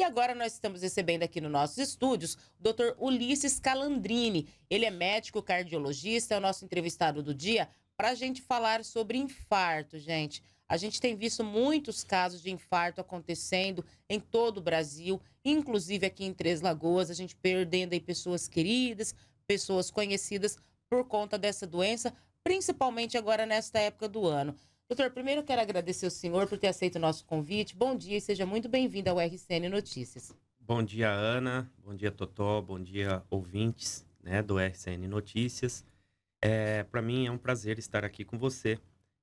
E agora nós estamos recebendo aqui nos nossos estúdios o Dr. Ulisses Calandrini. Ele é médico cardiologista, é o nosso entrevistado do dia, para a gente falar sobre infarto, gente. A gente tem visto muitos casos de infarto acontecendo em todo o Brasil, inclusive aqui em Três Lagoas, a gente perdendo aí pessoas queridas, pessoas conhecidas por conta dessa doença, principalmente agora nesta época do ano. Doutor, primeiro eu quero agradecer o senhor por ter aceito o nosso convite. Bom dia e seja muito bem-vindo ao RCN Notícias. Bom dia, Ana. Bom dia, Totó. Bom dia, ouvintes né, do RCN Notícias. É, Para mim é um prazer estar aqui com você,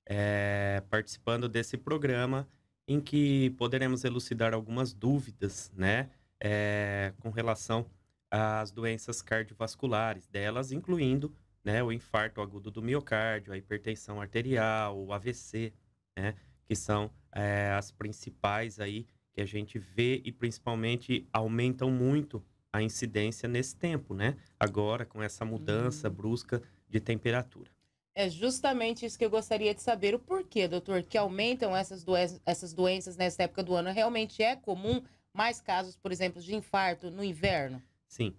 é, participando desse programa em que poderemos elucidar algumas dúvidas né, é, com relação às doenças cardiovasculares, delas incluindo né, o infarto agudo do miocárdio, a hipertensão arterial, o AVC, né, que são é, as principais aí que a gente vê e principalmente aumentam muito a incidência nesse tempo, né? Agora com essa mudança uhum. brusca de temperatura. É justamente isso que eu gostaria de saber. O porquê, doutor, que aumentam essas, doen essas doenças nessa época do ano? Realmente é comum mais casos, por exemplo, de infarto no inverno? Sim.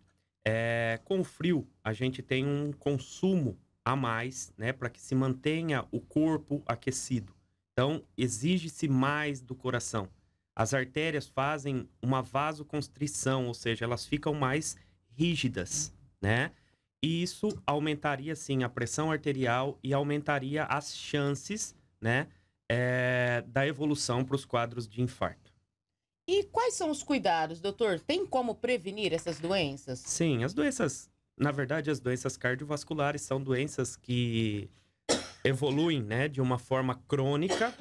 É, com frio, a gente tem um consumo a mais, né, para que se mantenha o corpo aquecido. Então, exige-se mais do coração. As artérias fazem uma vasoconstrição, ou seja, elas ficam mais rígidas, né? E isso aumentaria, sim, a pressão arterial e aumentaria as chances, né, é, da evolução para os quadros de infarto. E quais são os cuidados, doutor? Tem como prevenir essas doenças? Sim, as doenças, na verdade, as doenças cardiovasculares são doenças que evoluem, né, de uma forma crônica.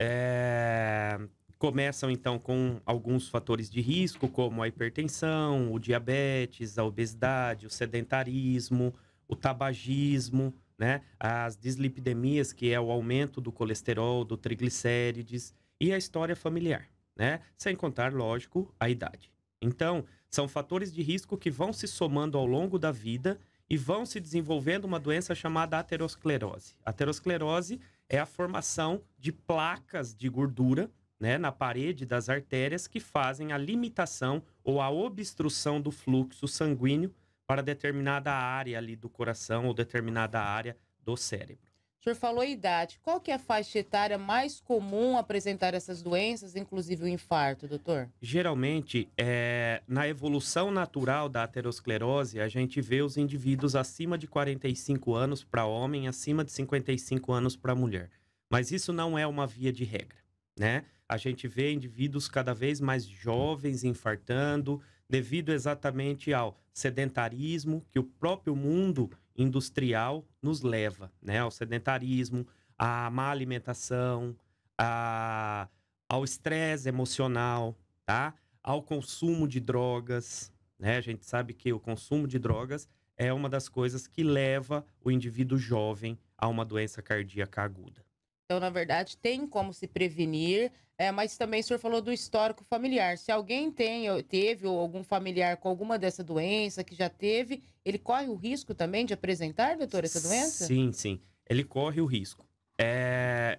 É... Começam então com alguns fatores de risco, como a hipertensão, o diabetes, a obesidade, o sedentarismo, o tabagismo, né? As dislipidemias, que é o aumento do colesterol, do triglicérides, e a história familiar né? Sem contar, lógico, a idade. Então, são fatores de risco que vão se somando ao longo da vida e vão se desenvolvendo uma doença chamada aterosclerose. Aterosclerose é a formação de placas de gordura né, na parede das artérias que fazem a limitação ou a obstrução do fluxo sanguíneo para determinada área ali do coração ou determinada área do cérebro senhor falou idade. Qual que é a faixa etária mais comum apresentar essas doenças, inclusive o infarto, doutor? Geralmente, é, na evolução natural da aterosclerose, a gente vê os indivíduos acima de 45 anos para homem, acima de 55 anos para mulher. Mas isso não é uma via de regra, né? A gente vê indivíduos cada vez mais jovens infartando, devido exatamente ao sedentarismo que o próprio mundo industrial nos leva, né? Ao sedentarismo, à má alimentação, à, ao estresse emocional, tá? Ao consumo de drogas, né? A gente sabe que o consumo de drogas é uma das coisas que leva o indivíduo jovem a uma doença cardíaca aguda. Então, na verdade, tem como se prevenir, é, mas também o senhor falou do histórico familiar. Se alguém tem, ou teve ou algum familiar com alguma dessa doença que já teve, ele corre o risco também de apresentar, doutor, essa doença? Sim, sim. Ele corre o risco. É...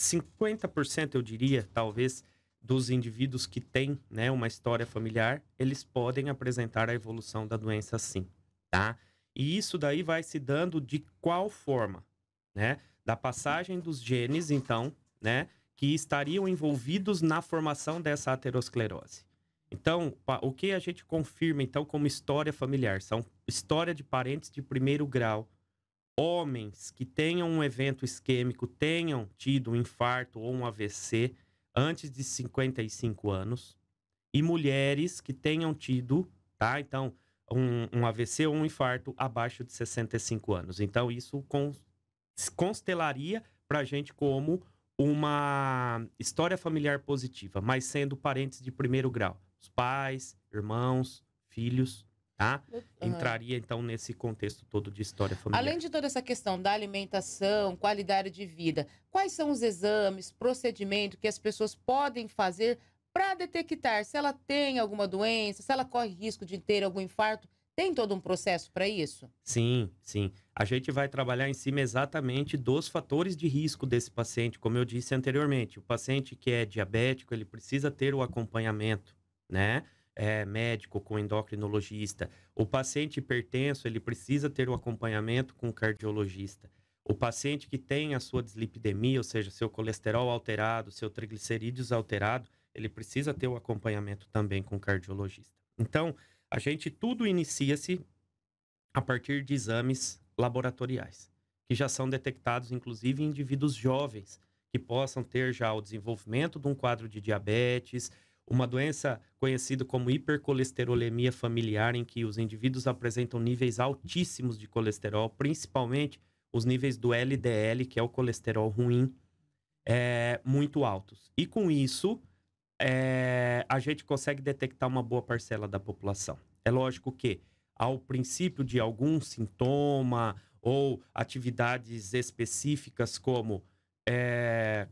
50%, eu diria, talvez, dos indivíduos que têm né, uma história familiar, eles podem apresentar a evolução da doença sim, tá? E isso daí vai se dando de qual forma, né? da passagem dos genes, então, né, que estariam envolvidos na formação dessa aterosclerose. Então, o que a gente confirma então como história familiar? São história de parentes de primeiro grau. Homens que tenham um evento isquêmico, tenham tido um infarto ou um AVC antes de 55 anos, e mulheres que tenham tido, tá? Então, um, um AVC ou um infarto abaixo de 65 anos. Então, isso com, constelaria para a gente como uma história familiar positiva, mas sendo parentes de primeiro grau, os pais, irmãos, filhos, tá? Entraria então nesse contexto todo de história familiar. Além de toda essa questão da alimentação, qualidade de vida, quais são os exames, procedimentos que as pessoas podem fazer para detectar se ela tem alguma doença, se ela corre risco de ter algum infarto? Tem todo um processo para isso? Sim, sim. A gente vai trabalhar em cima exatamente dos fatores de risco desse paciente, como eu disse anteriormente. O paciente que é diabético, ele precisa ter o acompanhamento, né? É, médico com endocrinologista. O paciente hipertenso, ele precisa ter o acompanhamento com o cardiologista. O paciente que tem a sua dislipidemia, ou seja, seu colesterol alterado, seu triglicerídeos alterado, ele precisa ter o acompanhamento também com o cardiologista. Então, a gente tudo inicia-se a partir de exames laboratoriais, que já são detectados inclusive em indivíduos jovens que possam ter já o desenvolvimento de um quadro de diabetes, uma doença conhecida como hipercolesterolemia familiar, em que os indivíduos apresentam níveis altíssimos de colesterol, principalmente os níveis do LDL, que é o colesterol ruim, é, muito altos. E com isso, é, a gente consegue detectar uma boa parcela da população. É lógico que, ao princípio de algum sintoma ou atividades específicas como é,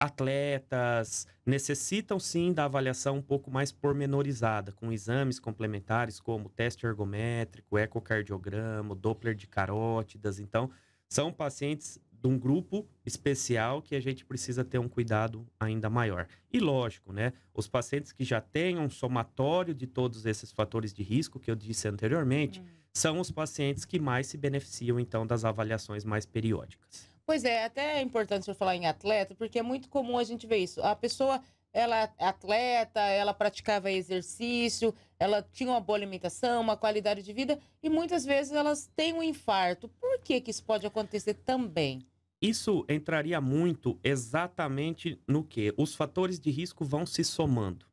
atletas, necessitam sim da avaliação um pouco mais pormenorizada, com exames complementares como teste ergométrico, ecocardiograma, Doppler de carótidas. Então, são pacientes de um grupo especial que a gente precisa ter um cuidado ainda maior. E lógico, né? Os pacientes que já têm um somatório de todos esses fatores de risco que eu disse anteriormente, uhum. são os pacientes que mais se beneficiam então das avaliações mais periódicas. Pois é, até é importante você falar em atleta, porque é muito comum a gente ver isso. A pessoa ela é atleta, ela praticava exercício, ela tinha uma boa alimentação, uma qualidade de vida e muitas vezes elas têm um infarto. Por que que isso pode acontecer também? Isso entraria muito exatamente no que os fatores de risco vão se somando.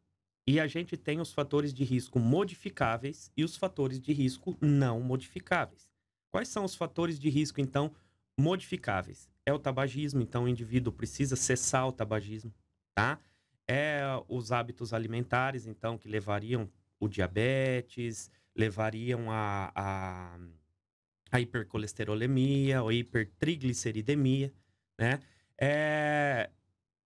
E a gente tem os fatores de risco modificáveis e os fatores de risco não modificáveis. Quais são os fatores de risco, então, modificáveis? É o tabagismo, então o indivíduo precisa cessar o tabagismo, tá? É os hábitos alimentares, então, que levariam o diabetes, levariam a, a a hipercolesterolemia, ou hipertrigliceridemia, né? É,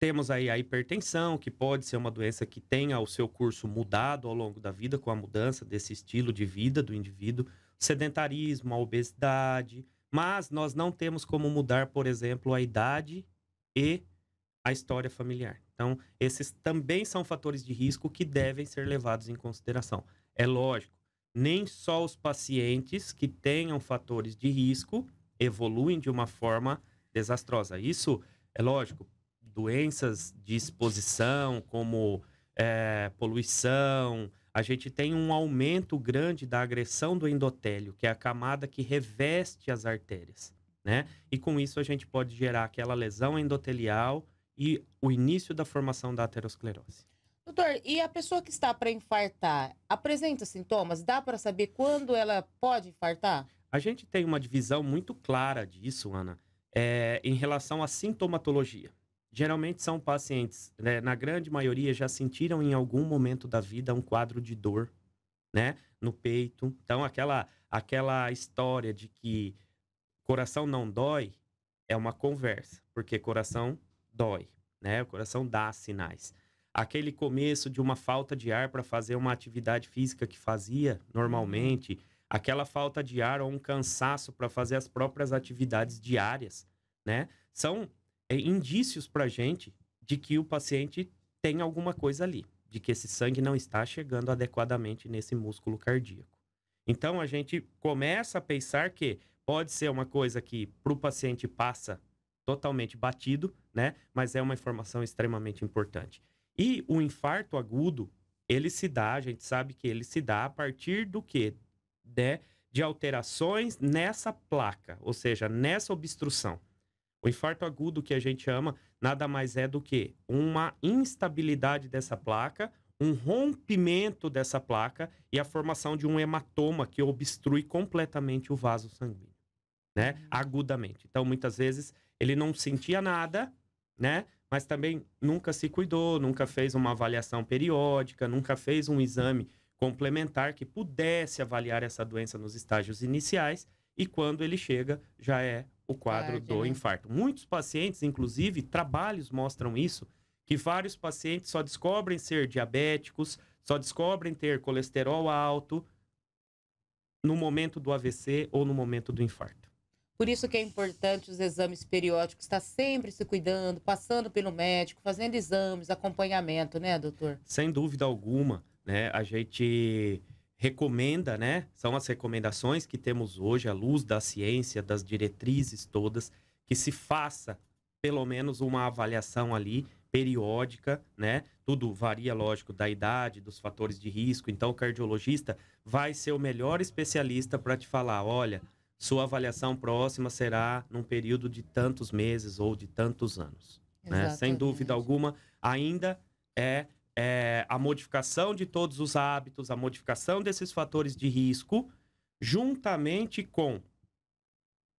temos aí a hipertensão, que pode ser uma doença que tenha o seu curso mudado ao longo da vida com a mudança desse estilo de vida do indivíduo, sedentarismo, a obesidade, mas nós não temos como mudar, por exemplo, a idade e a história familiar. Então, esses também são fatores de risco que devem ser levados em consideração. É lógico, nem só os pacientes que tenham fatores de risco evoluem de uma forma desastrosa. Isso é lógico, doenças de exposição, como é, poluição, a gente tem um aumento grande da agressão do endotélio, que é a camada que reveste as artérias, né? E com isso a gente pode gerar aquela lesão endotelial e o início da formação da aterosclerose. Doutor, e a pessoa que está para infartar apresenta sintomas? Dá para saber quando ela pode infartar? A gente tem uma divisão muito clara disso, Ana, é, em relação à sintomatologia. Geralmente são pacientes, né, na grande maioria, já sentiram em algum momento da vida um quadro de dor, né, no peito. Então, aquela, aquela história de que coração não dói é uma conversa, porque coração dói, né, o coração dá sinais aquele começo de uma falta de ar para fazer uma atividade física que fazia normalmente, aquela falta de ar ou um cansaço para fazer as próprias atividades diárias, né? São é, indícios para gente de que o paciente tem alguma coisa ali, de que esse sangue não está chegando adequadamente nesse músculo cardíaco. Então a gente começa a pensar que pode ser uma coisa que para o paciente passa totalmente batido, né? Mas é uma informação extremamente importante. E o infarto agudo, ele se dá, a gente sabe que ele se dá a partir do quê? Né? De alterações nessa placa, ou seja, nessa obstrução. O infarto agudo que a gente chama nada mais é do que uma instabilidade dessa placa, um rompimento dessa placa e a formação de um hematoma que obstrui completamente o vaso sanguíneo, né? Hum. Agudamente. Então, muitas vezes ele não sentia nada, né? mas também nunca se cuidou, nunca fez uma avaliação periódica, nunca fez um exame complementar que pudesse avaliar essa doença nos estágios iniciais e quando ele chega já é o quadro do né? infarto. Muitos pacientes, inclusive, trabalhos mostram isso, que vários pacientes só descobrem ser diabéticos, só descobrem ter colesterol alto no momento do AVC ou no momento do infarto. Por isso que é importante os exames periódicos, estar tá sempre se cuidando, passando pelo médico, fazendo exames, acompanhamento, né, doutor? Sem dúvida alguma, né? A gente recomenda, né? São as recomendações que temos hoje, à luz da ciência, das diretrizes todas, que se faça pelo menos uma avaliação ali periódica, né? Tudo varia, lógico, da idade, dos fatores de risco. Então, o cardiologista vai ser o melhor especialista para te falar: olha, sua avaliação próxima será num período de tantos meses ou de tantos anos. Né? Sem dúvida alguma, ainda é, é, a modificação de todos os hábitos, a modificação desses fatores de risco, juntamente com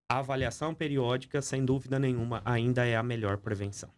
a avaliação periódica, sem dúvida nenhuma, ainda é a melhor prevenção.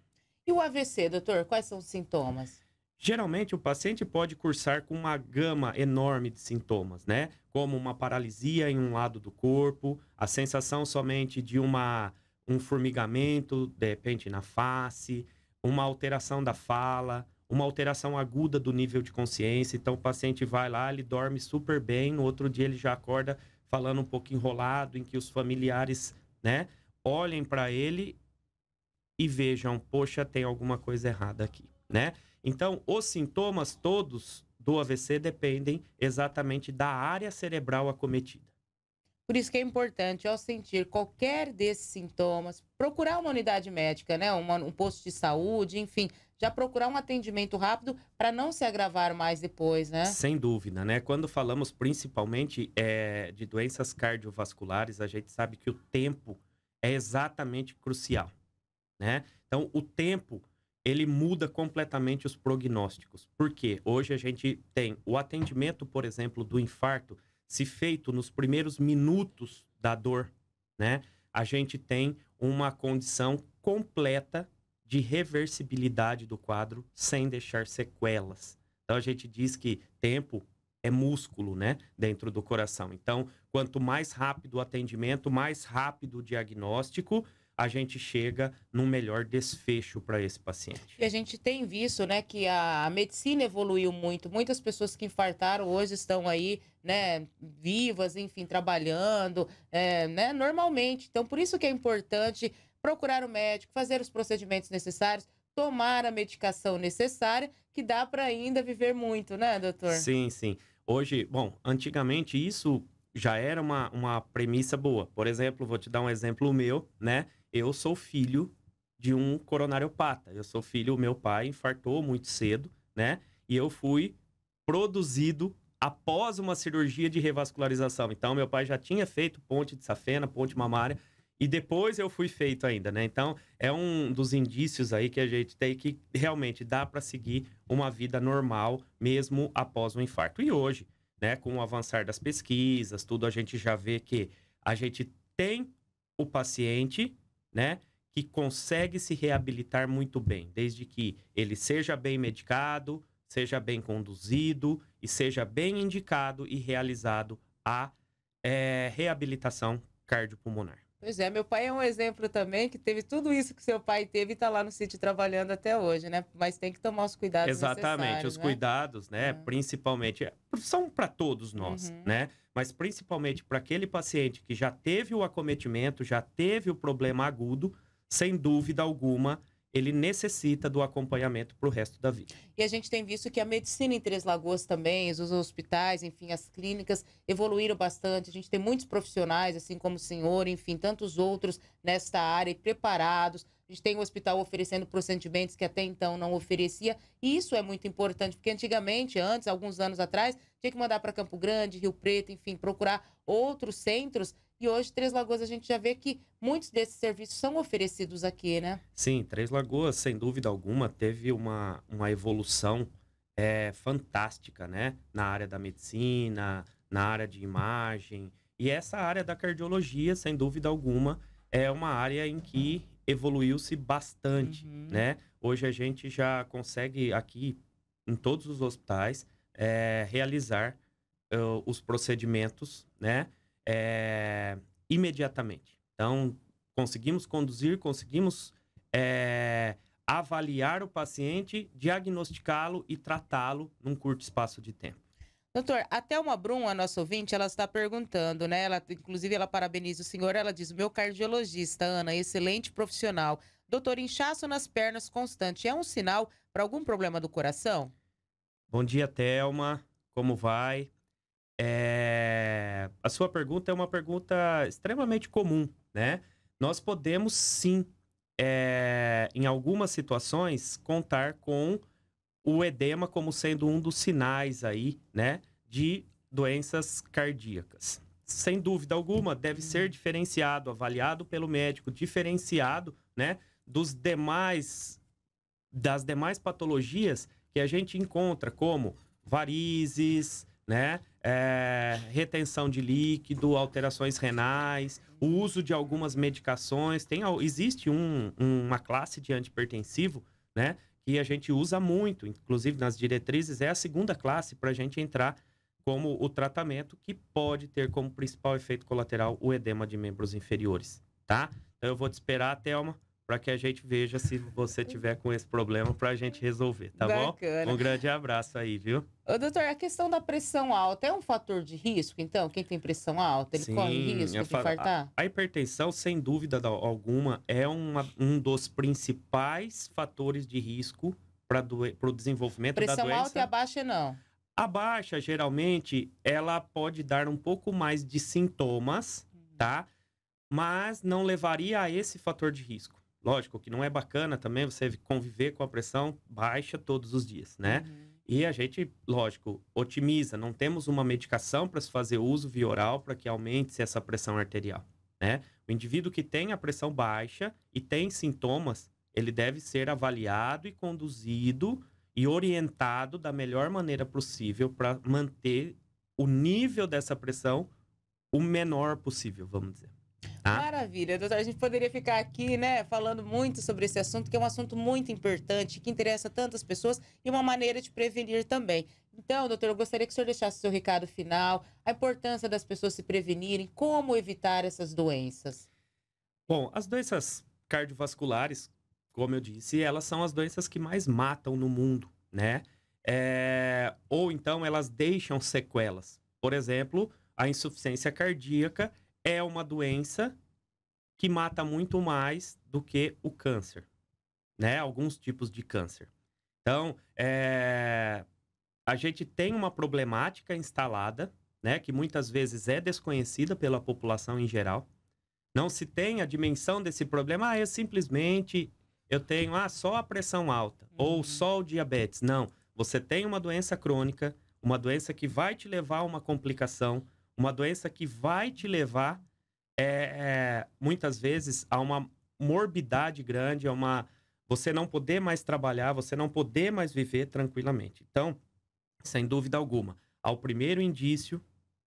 E o AVC, doutor? Quais são os sintomas? Geralmente, o paciente pode cursar com uma gama enorme de sintomas, né? Como uma paralisia em um lado do corpo, a sensação somente de uma, um formigamento, de repente, na face, uma alteração da fala, uma alteração aguda do nível de consciência. Então, o paciente vai lá, ele dorme super bem, no outro dia ele já acorda falando um pouco enrolado, em que os familiares, né, olhem para ele e vejam, poxa, tem alguma coisa errada aqui, né? Então, os sintomas todos do AVC dependem exatamente da área cerebral acometida. Por isso que é importante, ao sentir qualquer desses sintomas, procurar uma unidade médica, né? um posto de saúde, enfim, já procurar um atendimento rápido para não se agravar mais depois, né? Sem dúvida, né? Quando falamos principalmente é, de doenças cardiovasculares, a gente sabe que o tempo é exatamente crucial, né? Então, o tempo ele muda completamente os prognósticos. Porque hoje a gente tem o atendimento, por exemplo, do infarto, se feito nos primeiros minutos da dor, né? A gente tem uma condição completa de reversibilidade do quadro sem deixar sequelas. Então a gente diz que tempo é músculo, né, dentro do coração. Então, quanto mais rápido o atendimento, mais rápido o diagnóstico, a gente chega num melhor desfecho para esse paciente. E a gente tem visto, né, que a, medicina evoluiu muito. Muitas pessoas que infartaram hoje estão aí, né, vivas, enfim, trabalhando, é, né, normalmente. Então, por isso que é importante procurar o médico, fazer os procedimentos necessários, tomar a medicação necessária, que dá para ainda viver muito, né, doutor? Sim, sim. Hoje, bom, antigamente isso já era uma, uma premissa boa. Por exemplo, vou te dar um exemplo meu, né? eu sou filho de um coronariopata. Eu sou filho, meu pai infartou muito cedo, né? E eu fui produzido após uma cirurgia de revascularização. Então, meu pai já tinha feito ponte de safena, ponte mamária, e depois eu fui feito ainda, né? Então, é um dos indícios aí que a gente tem que realmente dá para seguir uma vida normal mesmo após o um infarto. E hoje, né, com o avançar das pesquisas, tudo, a gente já vê que a gente tem o paciente né? Que consegue se reabilitar muito bem, desde que ele seja bem medicado, seja bem conduzido e seja bem indicado e realizado a é, reabilitação cardiopulmonar. Pois é, meu pai é um exemplo também que teve tudo isso que seu pai teve e está lá no sítio trabalhando até hoje, né? Mas tem que tomar os cuidados Exatamente, os né? cuidados, né? Uhum. Principalmente, são para todos nós, uhum. né? Mas principalmente para aquele paciente que já teve o acometimento, já teve o problema agudo, sem dúvida alguma, ele necessita do acompanhamento para o resto da vida. E a gente tem visto que a medicina em Três Lagoas também, os hospitais, enfim, as clínicas evoluíram bastante. A gente tem muitos profissionais, assim como o senhor, enfim, tantos outros nesta área preparados. A gente tem o um hospital oferecendo procedimentos que até então não oferecia. E isso é muito importante, porque antigamente, antes, alguns anos atrás, tinha que mandar para Campo Grande, Rio Preto, enfim, procurar outros centros e hoje, Três Lagoas, a gente já vê que muitos desses serviços são oferecidos aqui, né? Sim, Três Lagoas, sem dúvida alguma, teve uma, uma evolução é, fantástica, né? Na área da medicina, na área de imagem. E essa área da cardiologia, sem dúvida alguma, é uma área em que evoluiu-se bastante, uhum. né? Hoje a gente já consegue aqui, em todos os hospitais, é, realizar uh, os procedimentos, né? é, imediatamente. Então, conseguimos conduzir, conseguimos é, avaliar o paciente, diagnosticá-lo e tratá-lo num curto espaço de tempo. Doutor, até uma Brum, a nossa ouvinte, ela está perguntando, né? Ela, inclusive, ela parabeniza o senhor. Ela diz: meu cardiologista, Ana, excelente profissional. Doutor, inchaço nas pernas constante é um sinal para algum problema do coração? Bom dia, Thelma. Como vai? É... A sua pergunta é uma pergunta extremamente comum, né? Nós podemos sim, é... em algumas situações, contar com o edema como sendo um dos sinais aí, né, de doenças cardíacas. Sem dúvida alguma, deve uhum. ser diferenciado, avaliado pelo médico, diferenciado, né, dos demais das demais patologias que a gente encontra, como varizes, né? É, retenção de líquido, alterações renais, o uso de algumas medicações. Tem, existe um, uma classe de antipertensivo, né? Que a gente usa muito, inclusive nas diretrizes, é a segunda classe para a gente entrar como o tratamento que pode ter como principal efeito colateral o edema de membros inferiores, tá? Então eu vou te esperar, Thelma, para que a gente veja se você tiver com esse problema para a gente resolver, tá Bacana. bom? Um grande abraço aí, viu? Ô, doutor, a questão da pressão alta é um fator de risco, então? Quem tem pressão alta, ele Sim, corre risco de falo, infartar? A, a, hipertensão, sem dúvida alguma, é uma, um dos principais fatores de risco para o desenvolvimento pressão da doença. Pressão alta e a baixa não? A baixa, geralmente, ela pode dar um pouco mais de sintomas, uhum. tá? Mas não levaria a esse fator de risco. Lógico que não é bacana também você conviver com a pressão baixa todos os dias, né? Uhum. E a gente, lógico, otimiza. Não temos uma medicação para se fazer uso via oral para que aumente essa pressão arterial, né? O indivíduo que tem a pressão baixa e tem sintomas, ele deve ser avaliado e conduzido e orientado da melhor maneira possível para manter o nível dessa pressão o menor possível, vamos dizer. Ah. Maravilha, doutora. Então, a gente poderia ficar aqui, né, falando muito sobre esse assunto, que é um assunto muito importante, que interessa tantas pessoas e uma maneira de prevenir também. Então, doutor, eu gostaria que o senhor deixasse o seu recado final, a importância das pessoas se prevenirem, como evitar essas doenças. Bom, as doenças cardiovasculares, como eu disse, elas são as doenças que mais matam no mundo, né? É... Ou então elas deixam sequelas. Por exemplo, a insuficiência cardíaca é uma doença que mata muito mais do que o câncer, né? Alguns tipos de câncer. Então, é... a gente tem uma problemática instalada, né? Que muitas vezes é desconhecida pela população em geral. Não se tem a dimensão desse problema. Ah, é simplesmente eu tenho ah, só a pressão alta uhum. ou só o diabetes. Não, você tem uma doença crônica, uma doença que vai te levar a uma complicação, uma doença que vai te levar, é, é, muitas vezes, a uma morbidade grande, a uma. Você não poder mais trabalhar, você não poder mais viver tranquilamente. Então, sem dúvida alguma, ao primeiro indício,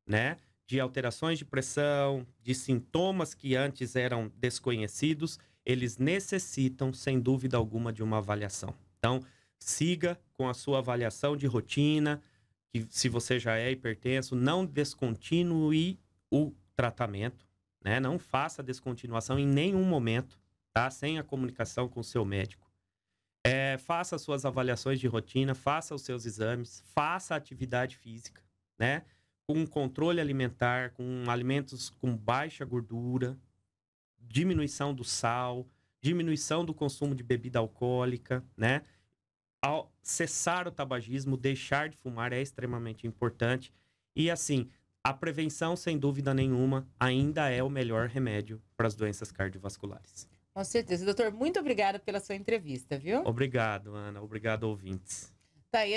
né? De alterações de pressão, de sintomas que antes eram desconhecidos, eles necessitam, sem dúvida alguma, de uma avaliação. Então, siga com a sua avaliação de rotina, e se você já é hipertenso, não descontinue o tratamento, né? Não faça descontinuação em nenhum momento, tá? Sem a comunicação com o seu médico. É, faça suas avaliações de rotina, faça os seus exames, faça atividade física, né? Com controle alimentar, com alimentos com baixa gordura, diminuição do sal, diminuição do consumo de bebida alcoólica, né? ao cessar o tabagismo, deixar de fumar é extremamente importante. E assim, a prevenção, sem dúvida nenhuma, ainda é o melhor remédio para as doenças cardiovasculares. Com certeza. Doutor, muito obrigada pela sua entrevista, viu? Obrigado, Ana. Obrigado, ouvintes. Tá aí.